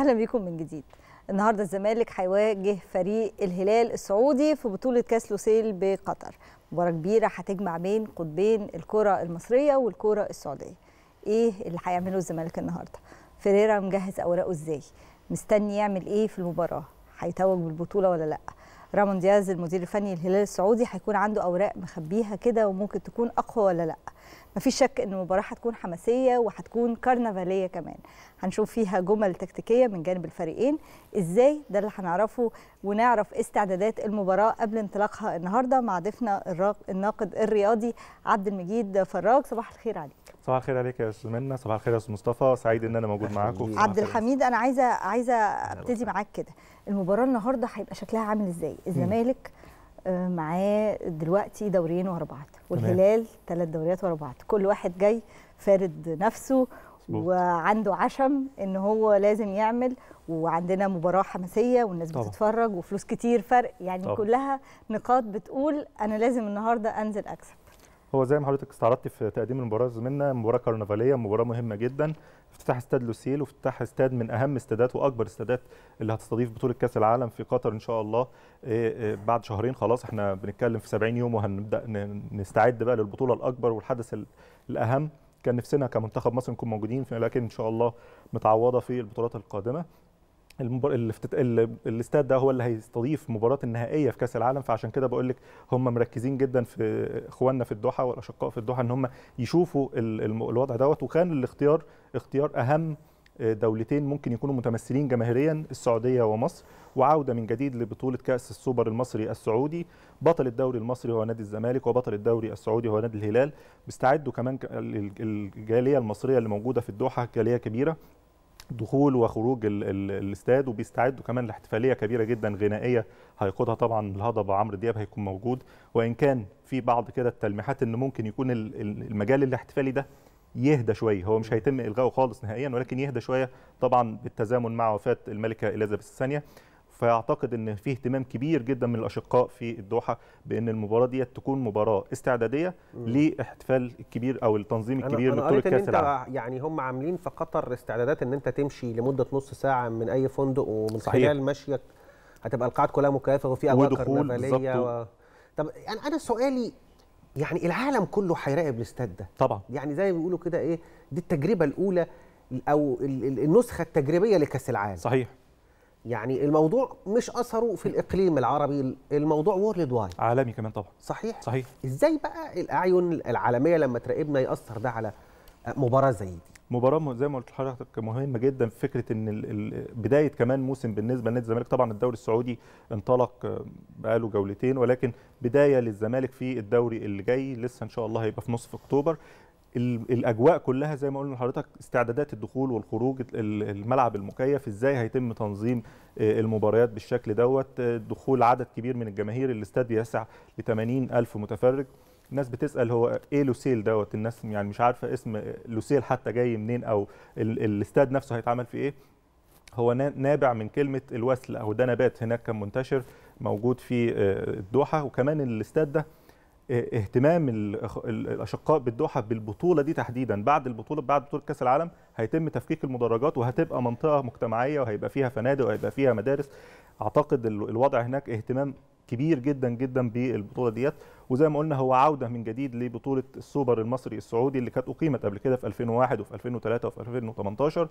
اهلا بيكم من جديد النهارده الزمالك هيواجه فريق الهلال السعودي في بطوله كاس لوسيل بقطر مباراه كبيره هتجمع بين قطبين الكره المصريه والكره السعوديه ايه اللي هيعمله الزمالك النهارده فيريرا مجهز اوراقه ازاي مستني يعمل ايه في المباراه هيتوج بالبطوله ولا لا رامون دياز المدير الفني الهلال السعودي هيكون عنده اوراق مخبيها كده وممكن تكون اقوى ولا لا مفيش شك ان المباراه هتكون حماسيه وهتكون كرنفاليه كمان هنشوف فيها جمل تكتيكيه من جانب الفريقين ازاي ده اللي هنعرفه ونعرف استعدادات المباراه قبل انطلاقها النهارده مع ضيفنا الناقد الرياضي عبد المجيد فراج صباح الخير عليك صباح الخير عليك يا استاذ منى صباح الخير يا استاذ مصطفى سعيد ان انا موجود معاكم عبد الحميد انا عايزه عايزه ابتدي معاك كده المباراه النهارده هيبقى شكلها عامل ازاي الزمالك معاه دلوقتي دوريين ورا بعض والهلال ثلاث دوريات ورا بعض كل واحد جاي فارد نفسه وعنده عشم ان هو لازم يعمل وعندنا مباراه حماسيه والناس طبعا. بتتفرج وفلوس كتير فرق يعني طبعا. كلها نقاط بتقول انا لازم النهارده انزل اكسب هو زي ما حضرتك استعرضتي في تقديم المباراه زميلنا مباراه كرنفاليه مباراه مهمه جدا افتتاح استاد لوسيل وافتتاح استاد من اهم استادات واكبر استادات اللي هتستضيف بطوله كاس العالم في قطر ان شاء الله آه، آه، بعد شهرين خلاص احنا بنتكلم في 70 يوم وهنبدا نستعد بقى للبطوله الاكبر والحدث الاهم كان نفسنا كمنتخب مصر نكون موجودين لكن ان شاء الله متعوضه في البطولات القادمه المبار... الافتت... ال... الاستاد ده هو اللي هيستضيف مباراه النهائيه في كاس العالم فعشان كده بقول لك هم مركزين جدا في اخواننا في الدوحه والاشقاء في الدوحه ان هم يشوفوا ال... الوضع دوت وكان الاختيار اختيار اهم آه، دولتين ممكن يكونوا متمثلين جماهيريا السعوديه ومصر وعوده من جديد لبطوله كاس السوبر المصري السعودي بطل الدوري المصري هو نادي الزمالك وبطل الدوري السعودي هو نادي الهلال بيستعدوا كمان الجاليه المصريه اللي موجوده في الدوحه جاليه كبيره دخول وخروج ال ال الاستاد وبيستعدوا كمان لاحتفاليه كبيره جدا غنائيه هيقودها طبعا الهضبه عمرو دياب هيكون موجود وان كان في بعض كده التلميحات ان ممكن يكون المجال الاحتفالي ده يهدى شويه هو مش هيتم الغائه خالص نهائيا ولكن يهدى شويه طبعا بالتزامن مع وفاه الملكه اليزابيث الثانيه فاعتقد ان في اهتمام كبير جدا من الاشقاء في الدوحه بان المباراه دي تكون مباراه استعداديه للاحتفال الكبير او التنظيم الكبير لبطوله كاس العالم يعني هم عاملين في قطر استعدادات ان انت تمشي لمده نص ساعه من اي فندق ومن صحيح مشيك هتبقى القاعات كلها مكيفه وفي اجواء كرنفاليه و... طب يعني انا سؤالي يعني العالم كله هيراقب الاستاد ده طبعا يعني زي ما بيقولوا كده ايه دي التجربه الاولى او النسخه التجريبيه لكاس العالم صحيح يعني الموضوع مش اثره في الاقليم العربي الموضوع وورلد وايد عالمي كمان طبعا صحيح صحيح ازاي بقى الاعين العالميه لما تراقبنا ياثر ده على مباراه زي دي مباراه زي ما قلت لحضرتك مهمه جدا في فكره ان بدايه كمان موسم بالنسبه لنادي الزمالك طبعا الدوري السعودي انطلق آه، بقاله جولتين ولكن بدايه للزمالك في الدوري اللي جاي لسه ان شاء الله هيبقى في نصف اكتوبر الاجواء كلها زي ما قلنا لحضرتك استعدادات الدخول والخروج الملعب المكيف ازاي هيتم تنظيم آه، المباريات بالشكل دوت آه، دخول عدد كبير من الجماهير الاستاد يسع ل الف متفرج الناس بتسال هو ايه لوسيل دوت الناس يعني مش عارفه اسم آه، لوسيل حتى جاي منين او الاستاد نفسه هيتعمل في ايه هو نابع من كلمه الوسل او ده نبات هناك كان منتشر موجود في الدوحه وكمان الاستاد ده اهتمام الاشقاء بالدوحه بالبطوله دي تحديدا بعد البطوله بعد بطوله كاس العالم هيتم تفكيك المدرجات وهتبقى منطقه مجتمعيه وهيبقى فيها فنادق وهيبقى فيها مدارس اعتقد الوضع هناك اهتمام كبير جدا جدا بالبطوله ديت وزي ما قلنا هو عوده من جديد لبطوله السوبر المصري السعودي اللي كانت اقيمت قبل كده في 2001 وفي 2003 وفي 2018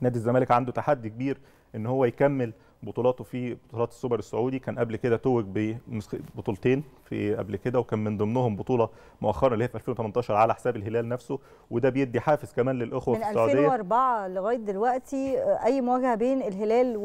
نادي الزمالك عنده تحدي كبير ان هو يكمل بطولاته في بطولات السوبر السعودي كان قبل كده توج ببطولتين في قبل كده وكان من ضمنهم بطوله مؤخرا اللي هي في 2018 على حساب الهلال نفسه وده بيدي حافز كمان للاخوه في السعوديه من 2004 لغايه دلوقتي آه، اي مواجهه بين الهلال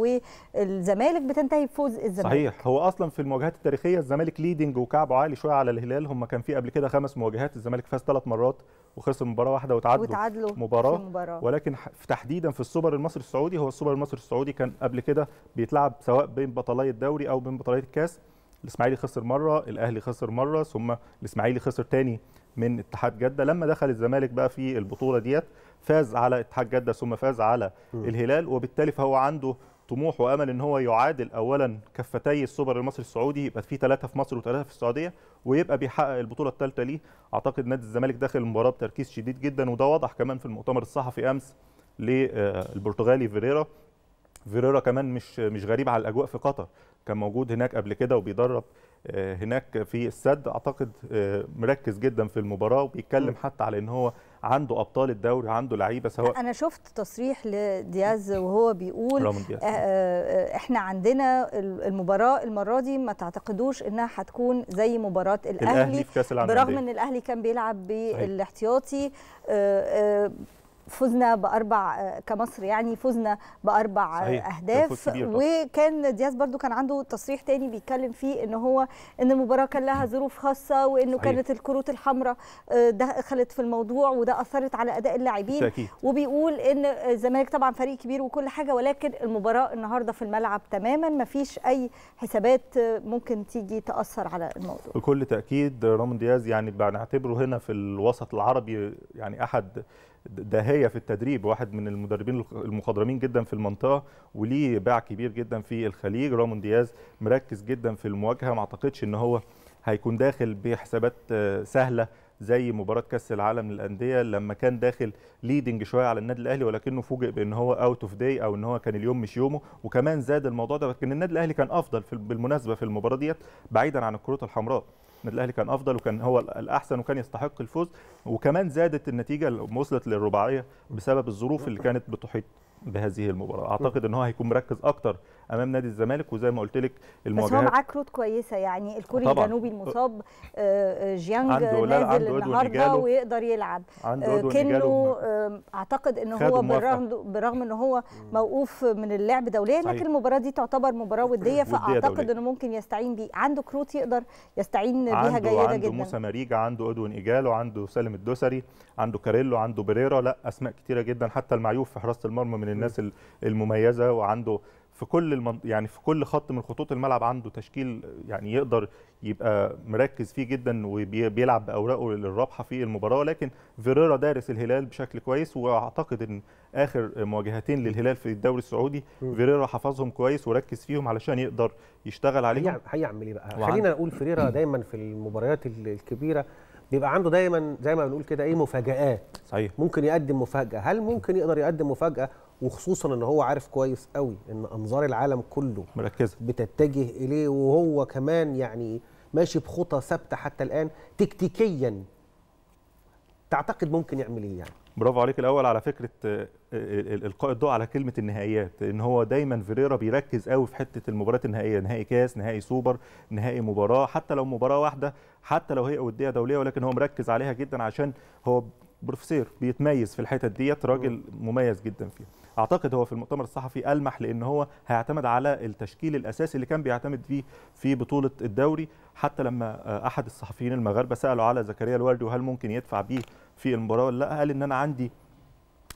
والزمالك بتنتهي بفوز الزمالك صحيح هو اصلا في المواجهات التاريخيه الزمالك ليدنج وكعبه عالي شويه على الهلال هم كان في قبل كده خمس مواجهات الزمالك فاز ثلاث مرات وخسر مباراه واحده وتعادلوا وتعادلوا مباراه, مباراة. ولكن في تحديدا في السوبر المصري السعودي هو السوبر المصري السعودي كان قبل كده بيتلعب سواء بين بطلي الدوري او بين بطلي الكاس الاسماعيلي خسر مره الاهلي خسر مره ثم الاسماعيلي خسر تاني من اتحاد جده لما دخل الزمالك بقى في البطوله ديت فاز على اتحاد جده ثم فاز على الهلال وبالتالي فهو عنده طموح وامل ان هو يعادل اولا كفتي السوبر المصري السعودي يبقى في ثلاثه في مصر وثلاثه في السعوديه ويبقى بيحقق البطوله الثالثه ليه اعتقد نادي الزمالك داخل المباراه بتركيز شديد جدا وده واضح كمان في المؤتمر الصحفي امس للبرتغالي فيريرا فيريرا كمان مش مش غريب على الاجواء في قطر كان موجود هناك قبل كده وبيدرب آه، هناك في السد اعتقد آه، مركز جدا في المباراه وبيتكلم حتى على ان هو عنده ابطال الدوري عنده لعيبه سواء انا شفت تصريح لدياز وهو بيقول آه، آه، احنا عندنا المباراه المره دي ما تعتقدوش انها هتكون زي مباراه الاهلي, الأهلي في كاس العالم برغم ان الاهلي كان بيلعب بالاحتياطي آه، فزنا باربع آه، كمصر يعني فزنا باربع صحيح. اهداف وكان دياز برضو كان عنده تصريح تاني بيتكلم فيه ان هو ان المباراه كان لها ظروف خاصه وانه صحيح. كانت الكروت الحمراء آه، دخلت في الموضوع وده اثرت على اداء اللاعبين وبيقول ان الزمالك طبعا فريق كبير وكل حاجه ولكن المباراه النهارده في الملعب تماما ما فيش اي حسابات ممكن تيجي تاثر على الموضوع بكل تاكيد رامون دياز يعني بنعتبره هنا في الوسط العربي يعني احد دهية في التدريب واحد من المدربين المخضرمين جدا في المنطقة وليه باع كبير جدا في الخليج رامون دياز مركز جدا في المواجهة ما اعتقدش ان هو هيكون داخل بحسابات آه، سهلة زي مباراة كأس العالم للأندية لما كان داخل ليدنج شوية على النادي الأهلي ولكنه فوجئ بأن هو أوت أوف داي أو أن هو كان اليوم مش يومه وكمان زاد الموضوع ده لكن النادي الأهلي كان أفضل في بالمناسبة في المباراة ديت بعيدا عن الكروت الحمراء النادي الاهلي كان افضل وكان هو الاحسن وكان يستحق الفوز وكمان زادت النتيجه وصلت للرباعيه بسبب الظروف اللي كانت بتحيط بهذه المباراه اعتقد ان هو هيكون مركز اكتر امام نادي الزمالك وزي ما قلت لك المواجهات بس هو معاه كروت كويسه يعني الكوري الجنوبي المصاب آه، آه، جيانج نازل النهارده ويقدر يلعب آه، كنو اعتقد ان هو بالرغم بالرغم ان هو موقوف من اللعب دوليا لكن المباراه دي تعتبر مباراه وديه فاعتقد انه ممكن يستعين بيه عنده كروت يقدر يستعين بيها جيده عنده جدا عنده موسى ماريجا عنده ادوين ايجالو عنده سالم الدوسري عنده كاريلو عنده بريرا لا اسماء كتيره جدا حتى المعيوف في حراسه المرمى من الناس المميزه وعنده في كل المن... يعني في كل خط من خطوط الملعب عنده تشكيل يعني يقدر يبقى مركز فيه جدا وبيلعب باوراقه للرابحه في المباراه ولكن فيريرا دارس الهلال بشكل كويس واعتقد ان اخر مواجهتين للهلال في الدوري السعودي فيريرا حفظهم كويس وركز فيهم علشان يقدر يشتغل عليهم هيعمل ايه بقى؟ وعن... خلينا نقول فيريرا دايما في المباريات الكبيره بيبقى عنده دايما زي ما بنقول كده ايه مفاجآت صحيح ممكن يقدم مفاجاه هل ممكن يقدر يقدم مفاجاه وخصوصا ان هو عارف كويس قوي ان انظار العالم كله مركزه بتتجه اليه وهو كمان يعني ماشي بخطى ثابته حتى الان تكتيكيا تعتقد ممكن يعمل ايه يعني برافو عليك الاول على فكره آه، آه، القاء الضوء على كلمه النهائيات ان هو دايما فيريرا بيركز قوي في حته المباريات النهائيه نهائي كاس نهائي سوبر نهائي مباراه حتى لو مباراه واحده حتى لو هي وديه دوليه ولكن هو مركز عليها جدا عشان هو بروفيسور بيتميز في الحتت ديت راجل مميز جدا فيها اعتقد هو في المؤتمر الصحفي المح لان هو هيعتمد على التشكيل الاساسي اللي كان بيعتمد فيه في بطوله الدوري حتى لما احد الصحفيين المغاربه سالوا على زكريا الوردي وهل ممكن يدفع بيه في المباراه ولا لا قال ان انا عندي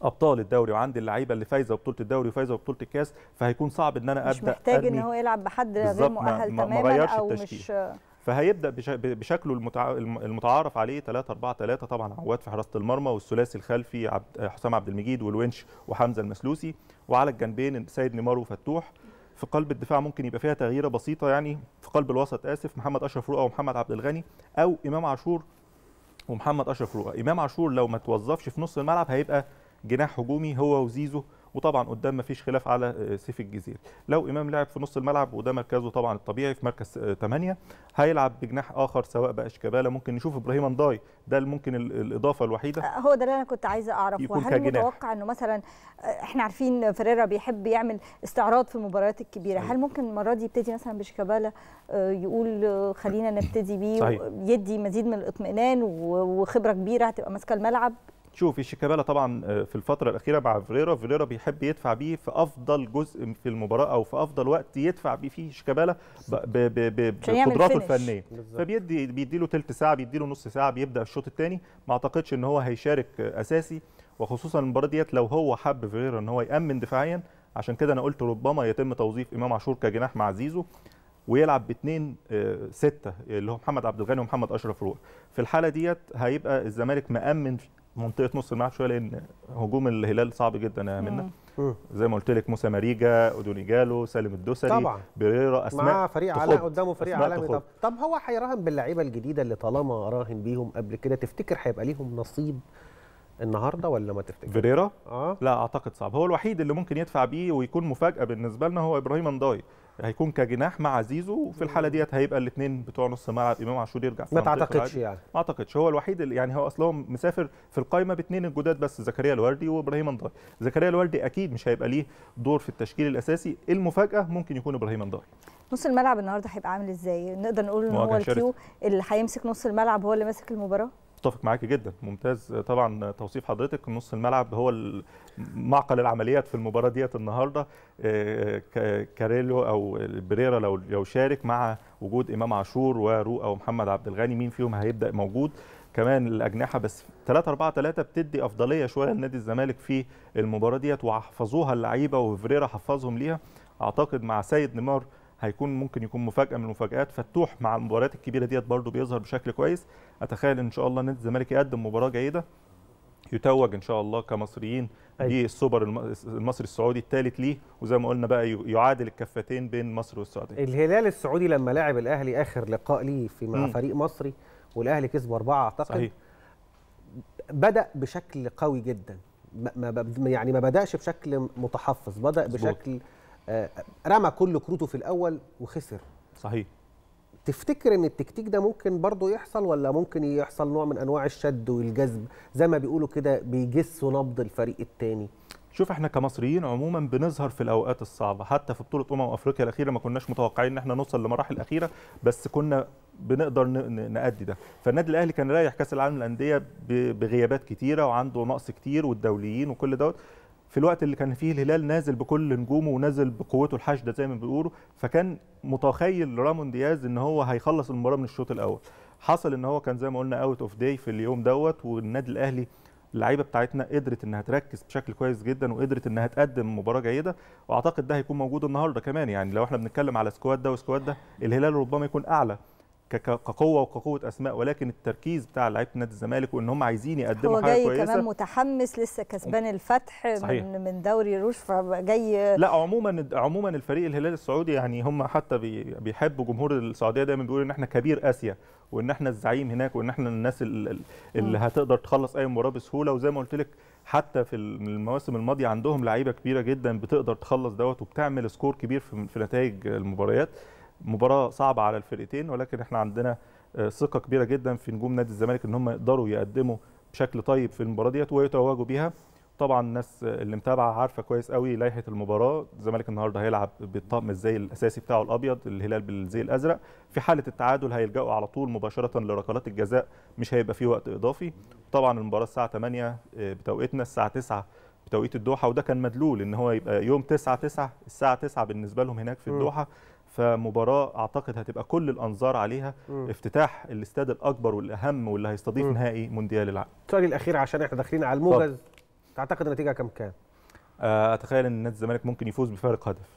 ابطال الدوري وعندي اللعيبه اللي فايزه بطوله الدوري وفايزه بطوله الكاس فهيكون صعب ان انا ابدا مش محتاج ان هو يلعب بحد غير مؤهل تماما او التشكيل. مش فهيبدا بشكله المتع... المتعارف عليه 3 4 3 طبعا عواد في حراسه المرمى والثلاثي الخلفي عبد... حسام عبد المجيد والونش وحمزه المسلوسي وعلى الجنبين سيد نيمار وفتوح في قلب الدفاع ممكن يبقى فيها تغييره بسيطه يعني في قلب الوسط اسف محمد اشرف رؤى ومحمد عبد الغني او امام عاشور ومحمد اشرف رؤى امام عاشور لو ما توظفش في نص الملعب هيبقى جناح هجومي هو وزيزو وطبعا قدام ما فيش خلاف على آه، سيف الجزيري لو امام لعب في نص الملعب وده مركزه طبعا الطبيعي في مركز 8 آه، هيلعب بجناح اخر سواء بقى شيكابالا ممكن نشوف ابراهيم انضاي ده ممكن الاضافه الوحيده آه، هو ده اللي انا كنت عايزه اعرفه وهل متوقع انه مثلا احنا عارفين فيريرا بيحب يعمل استعراض في المباريات الكبيره هل ممكن المره دي يبتدي مثلا بشيكابالا يقول خلينا نبتدي بيه يدي مزيد من الاطمئنان وخبره كبيره هتبقى ماسكه الملعب شوفي شيكابالا طبعا آه، في الفتره الاخيره مع فيريرا فيريرا بيحب يدفع بيه في افضل جزء في المباراه او في افضل وقت يدفع بيه فيه شيكابالا بقدراته الفنيه فبيدي بيدي له ثلث ساعه بيدي له نص ساعه بيبدا الشوط الثاني ما اعتقدش ان هو هيشارك آه، اساسي وخصوصا المباراه ديت لو هو حب فيريرا ان هو يامن دفاعيا عشان كده انا قلت ربما يتم توظيف امام عاشور كجناح مع زيزو ويلعب باثنين آه، ستة اللي هو محمد عبد الغني ومحمد اشرف روح في الحاله ديت هيبقى الزمالك مامن منطقه نص الملعب شويه لان هجوم الهلال صعب جدا يا منى زي ما قلت لك موسى ماريجا جالو سالم الدوسري طبعا بيريرا اسماء مع فريق على قدامه فريق عالمي طب طب هو هيراهن باللعيبه الجديده اللي طالما راهن بيهم قبل كده تفتكر هيبقى ليهم نصيب النهارده ولا ما تفتكر فيريرا اه لا اعتقد صعب هو الوحيد اللي ممكن يدفع بيه ويكون مفاجاه بالنسبه لنا هو ابراهيم انداي هيكون كجناح مع زيزو وفي الحاله ديت هيبقى الاثنين بتوع نص ملعب امام عاشور يرجع ما تعتقدش يعني ما اعتقدش هو الوحيد اللي يعني هو اصلا مسافر في القائمه باثنين الجداد بس زكريا الوردي وابراهيم انضاي زكريا الوردي اكيد مش هيبقى ليه دور في التشكيل الاساسي المفاجاه ممكن يكون ابراهيم انضاي نص الملعب النهارده هيبقى عامل ازاي نقدر نقول ان هو الكيو اللي هيمسك نص الملعب هو اللي ماسك المباراه متفق معاك جدا ممتاز طبعا توصيف حضرتك نص الملعب هو معقل العمليات في المباراه ديت النهارده آه، كاريلو او بريرا لو لو شارك مع وجود امام عاشور وروق او محمد عبد الغني مين فيهم هيبدا موجود كمان الاجنحه بس 3 4 3 بتدي افضليه شويه لنادي الزمالك في المباراه ديت وحفظوها اللعيبه وفريرا حفظهم ليها اعتقد مع سيد نيمار هيكون ممكن يكون مفاجاه من المفاجات فتوح مع المباريات الكبيره ديت برده بيظهر بشكل كويس اتخيل ان شاء الله نادي الزمالك يقدم مباراه جيده يتوج ان شاء الله كمصريين أيوة. بالسوبر المصري السعودي الثالث ليه وزي ما قلنا بقى يعادل الكفتين بين مصر والسعوديه الهلال السعودي لما لعب الاهلي اخر لقاء ليه في مع م. فريق مصري والاهلي كسب اربعه اعتقد صحيح. بدا بشكل قوي جدا ما يعني ما بداش بشكل متحفظ بدا بشكل آه، رمى كل كروته في الاول وخسر صحيح تفتكر ان التكتيك ده ممكن برضه يحصل ولا ممكن يحصل نوع من انواع الشد والجذب زي ما بيقولوا كده بيجسوا نبض الفريق الثاني شوف احنا كمصريين عموما بنظهر في الاوقات الصعبه حتى في بطوله امم افريقيا الاخيره ما كناش متوقعين ان احنا نوصل لمراحل الاخيره بس كنا بنقدر نأدي ده فالنادي الاهلي كان رايح كاس العالم للانديه بغيابات كتيره وعنده نقص كتير والدوليين وكل دوت في الوقت اللي كان فيه الهلال نازل بكل نجومه ونازل بقوته الحاشده زي ما بيقولوا فكان متخيل رامون دياز ان هو هيخلص المباراه من الشوط الاول حصل ان هو كان زي ما قلنا اوت اوف داي في اليوم دوت والنادي الاهلي اللعيبه بتاعتنا قدرت انها تركز بشكل كويس جدا وقدرت انها تقدم مباراه جيده واعتقد ده هيكون موجود النهارده كمان يعني لو احنا بنتكلم على سكواد ده وسكواد ده الهلال ربما يكون اعلى كقوه وكقوه اسماء ولكن التركيز بتاع لعيبه نادي الزمالك وان هم عايزين يقدموا حاجه كويسه هو جاي كمان متحمس لسه كسبان الفتح صحيح. من من دوري روش فجاي لا عموما عموما الفريق الهلال السعودي يعني هم حتى بيحبوا جمهور السعوديه دايما بيقولوا ان احنا كبير اسيا وان احنا الزعيم هناك وان احنا الناس اللي هتقدر تخلص اي مباراه بسهوله وزي ما قلت لك حتى في المواسم الماضيه عندهم لعيبه كبيره جدا بتقدر تخلص دوت وبتعمل سكور كبير في نتائج المباريات مباراه صعبه على الفرقتين ولكن احنا عندنا آه، ثقه كبيره جدا في نجوم نادي الزمالك ان هم يقدروا يقدموا بشكل طيب في المباراه ديت ويتوجوا بيها طبعا الناس اللي متابعه عارفه كويس قوي لائحه المباراه الزمالك النهارده هيلعب بالطقم الزي الاساسي بتاعه الابيض الهلال بالزي الازرق في حاله التعادل هيلجأوا على طول مباشره لركلات الجزاء مش هيبقى فيه وقت اضافي طبعا المباراه الساعه 8 آه، بتوقيتنا الساعه 9 بتوقيت الدوحه وده كان مدلول ان هو يبقى يوم 9 9 الساعه 9 بالنسبه لهم هناك في الدوحه فمباراه اعتقد هتبقى كل الانظار عليها م. افتتاح الاستاد الاكبر والاهم واللي هيستضيف م. نهائي مونديال العالم السؤال الاخير عشان احنا داخلين على الموجز تعتقد النتيجه كم كام آه، اتخيل ان نادي الزمالك ممكن يفوز بفارق هدف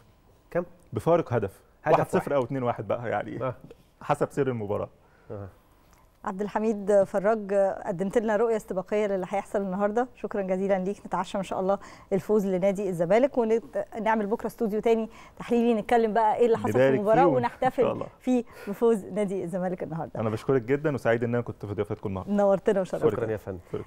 كم بفارق هدف 1-0 او 2-1 بقى يعني آه. حسب سير المباراه آه. عبد الحميد فراج قدمت لنا رؤيه استباقيه للي هيحصل النهارده شكرا جزيلا ليك نتعشى ان شاء الله الفوز لنادي الزمالك ونعمل بكره استوديو تاني تحليلي نتكلم بقى ايه اللي حصل في المباراه ونحتفل فيه بفوز نادي الزمالك النهارده انا بشكرك جدا وسعيد ان انا كنت في ضيافتكم النهارده نورتنا وشرفتنا شكرا يا فندم